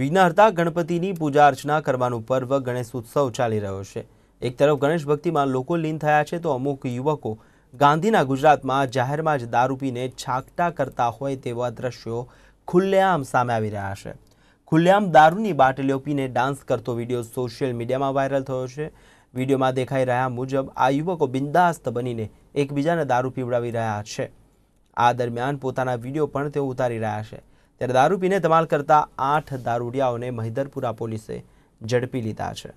વિઘ્નહર્તા ગણપતિની પૂજા અર્ચના કરવાનું પર્વ ગણેશ ઉત્સવ ચાલી રહ્યો છે એક તરફ ગણેશ ભક્તિમાં લોકો લીન થયા છે તો અમુક યુવકો ગાંધીના ગુજરાતમાં જાહેરમાં જ દારૂ પીને છાકટા કરતા હોય તેવા દ્રશ્યો ખુલ્લેઆમ સામે આવી રહ્યા છે ખુલ્લેઆમ દારૂની બાટલીઓ પીને ડાન્સ કરતો વિડીયો સોશિયલ મીડિયામાં વાયરલ થયો છે વિડીયોમાં દેખાઈ રહ્યા મુજબ આ યુવકો બિંદાસ્ત બનીને એકબીજાને દારૂ પીવડાવી રહ્યા છે આ દરમિયાન પોતાના વિડીયો પણ તેઓ ઉતારી રહ્યા છે ત્યારે દારૂ પીને ધમાલ કરતા આઠ દારૂડિયાઓને મહિધરપુરા પોલીસે ઝડપી લીધા છે